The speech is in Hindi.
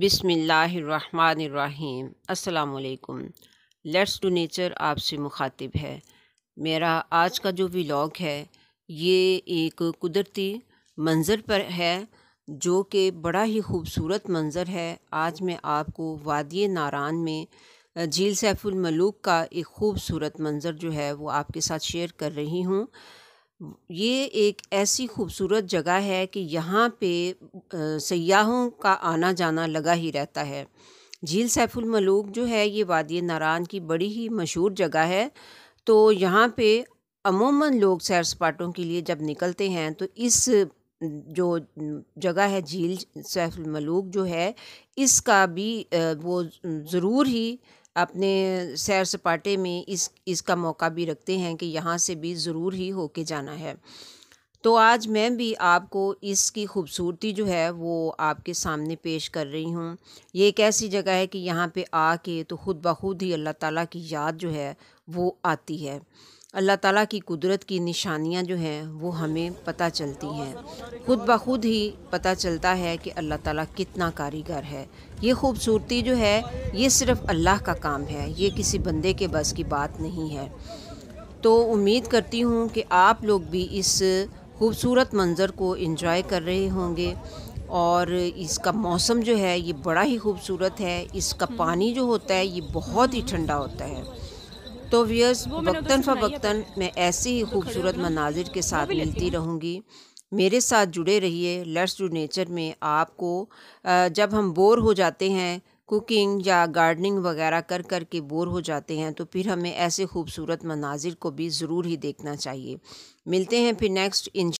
बिसमीम् अल्लाम लेट्स टू नेचर आपसे मुखातिब है मेरा आज का जो व्लॉग है ये एक कुदरती मंज़र पर है जो कि बड़ा ही खूबसूरत मंज़र है आज मैं आपको वादी नारान में झील सैफुल मलूक का एक खूबसूरत मंज़र जो है वो आपके साथ शेयर कर रही हूँ ये एक ऐसी खूबसूरत जगह है कि यहाँ पे सयाहों का आना जाना लगा ही रहता है झील सैफुल मलूक जो है ये वादी नारान की बड़ी ही मशहूर जगह है तो यहाँ पे अमूमन लोग सैर सपाटों के लिए जब निकलते हैं तो इस जो जगह है झील सैफुल मलूक जो है इसका भी वो ज़रूर ही अपने सैर सपाटे में इस इसका मौका भी रखते हैं कि यहाँ से भी ज़रूर ही होके जाना है तो आज मैं भी आपको इसकी खूबसूरती जो है वो आपके सामने पेश कर रही हूँ ये एक ऐसी जगह है कि यहाँ पे आके तो ख़ुद ब खुद ही अल्लाह ताला की याद जो है वो आती है अल्लाह ताला की कुदरत की निशानियाँ जो हैं वो हमें पता चलती हैं खुद ब खुद ही पता चलता है कि अल्लाह ताला कितना कारीगर है ये खूबसूरती जो है ये सिर्फ़ अल्लाह का काम है ये किसी बंदे के बस की बात नहीं है तो उम्मीद करती हूँ कि आप लोग भी इस खूबसूरत मंज़र को इन्जॉय कर रहे होंगे और इसका मौसम जो है ये बड़ा ही खूबसूरत है इसका हम्म। पानी जो होता है ये बहुत ही ठंडा होता है तो व्यर्स वक्ता वक्तन मैं ऐसे ही खूबसूरत मनाजिर के साथ मिलती रहूँगी मेरे साथ जुड़े रहिए लेट्स टू नेचर में आपको जब हम बोर हो जाते हैं कुकिंग या गार्डनिंग वगैरह कर कर के बोर हो जाते हैं तो फिर हमें ऐसे खूबसूरत मनाजिर को भी ज़रूर ही देखना चाहिए मिलते हैं फिर नेक्स्ट इन